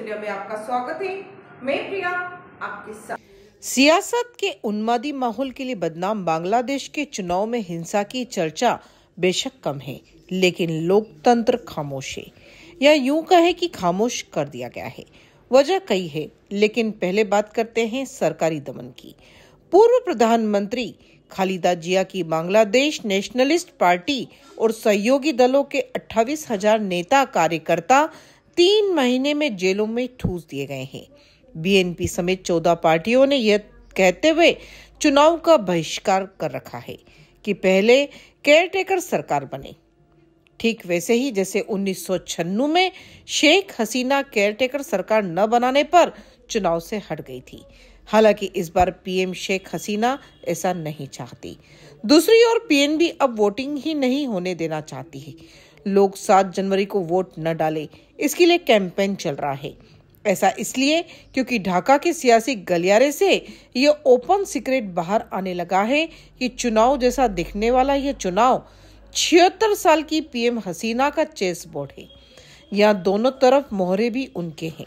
India में आपका स्वागत है मैं प्रिया आपके साथ सियासत के उन्मादी माहौल के लिए बदनाम बांग्लादेश के चुनाव में हिंसा की चर्चा बेशक कम है लेकिन लोकतंत्र खामोश है या यूं कहे कि खामोश कर दिया गया है वजह कई है लेकिन पहले बात करते हैं सरकारी दमन की पूर्व प्रधानमंत्री खालिदा जिया की बांग्लादेश नेशनलिस्ट पार्टी और सहयोगी दलों के अट्ठावी हजार नेता कार्यकर्ता तीन महीने में जेलों में ठूस दिए गए हैं बीएनपी समेत चौदह पार्टियों ने यह कहते हुए चुनाव का बहिष्कार कर रखा है कि पहले केयरटेकर सरकार बने ठीक वैसे ही जैसे उन्नीस में शेख हसीना केयरटेकर सरकार न बनाने पर चुनाव से हट गई थी हालांकि इस बार पीएम शेख हसीना ऐसा नहीं चाहती दूसरी ओर पीएनबी अब वोटिंग ही नहीं होने देना चाहती है लोग सात जनवरी को वोट न डाले इसके लिए कैंपेन चल रहा है ऐसा इसलिए क्योंकि ढाका के सियासी गलियारे से ये ओपन सीक्रेट बाहर आने लगा है कि चुनाव जैसा दिखने वाला यह चुनाव छिहत्तर साल की पीएम हसीना का चेस बोर्ड है यहाँ दोनों तरफ मोहरे भी उनके हैं